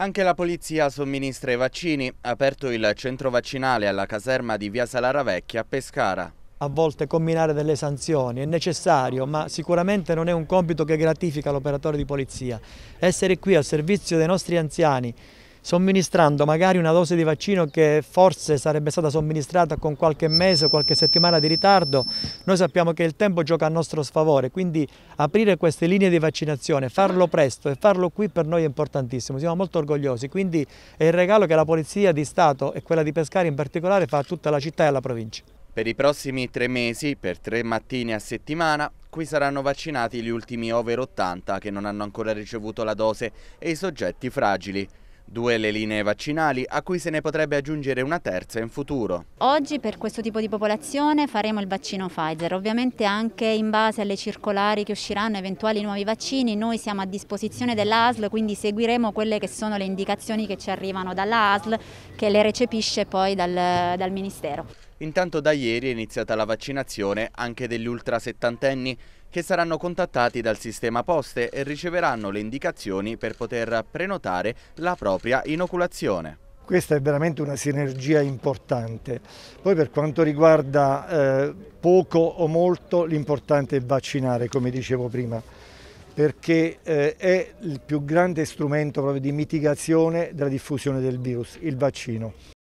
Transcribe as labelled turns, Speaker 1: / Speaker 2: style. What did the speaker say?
Speaker 1: Anche la polizia somministra i vaccini, aperto il centro vaccinale alla caserma di Via Salara Vecchia a Pescara.
Speaker 2: A volte combinare delle sanzioni è necessario, ma sicuramente non è un compito che gratifica l'operatore di polizia. Essere qui al servizio dei nostri anziani, somministrando magari una dose di vaccino che forse sarebbe stata somministrata con qualche mese, qualche settimana di ritardo, noi sappiamo che il tempo gioca a nostro sfavore, quindi aprire queste linee di vaccinazione, farlo presto e farlo qui per noi è importantissimo, siamo molto orgogliosi, quindi è il regalo che la Polizia di Stato e quella di Pescari in particolare fa a tutta la città e alla provincia.
Speaker 1: Per i prossimi tre mesi, per tre mattine a settimana, qui saranno vaccinati gli ultimi over 80 che non hanno ancora ricevuto la dose e i soggetti fragili. Due le linee vaccinali a cui se ne potrebbe aggiungere una terza in futuro.
Speaker 3: Oggi per questo tipo di popolazione faremo il vaccino Pfizer, ovviamente anche in base alle circolari che usciranno eventuali nuovi vaccini, noi siamo a disposizione dell'ASL, quindi seguiremo quelle che sono le indicazioni che ci arrivano dall'ASL che le recepisce poi dal, dal Ministero.
Speaker 1: Intanto da ieri è iniziata la vaccinazione anche degli ultra settantenni che saranno contattati dal sistema poste e riceveranno le indicazioni per poter prenotare la propria inoculazione.
Speaker 4: Questa è veramente una sinergia importante. Poi per quanto riguarda eh, poco o molto, l'importante è vaccinare, come dicevo prima, perché eh, è il più grande strumento di mitigazione della diffusione del virus, il vaccino.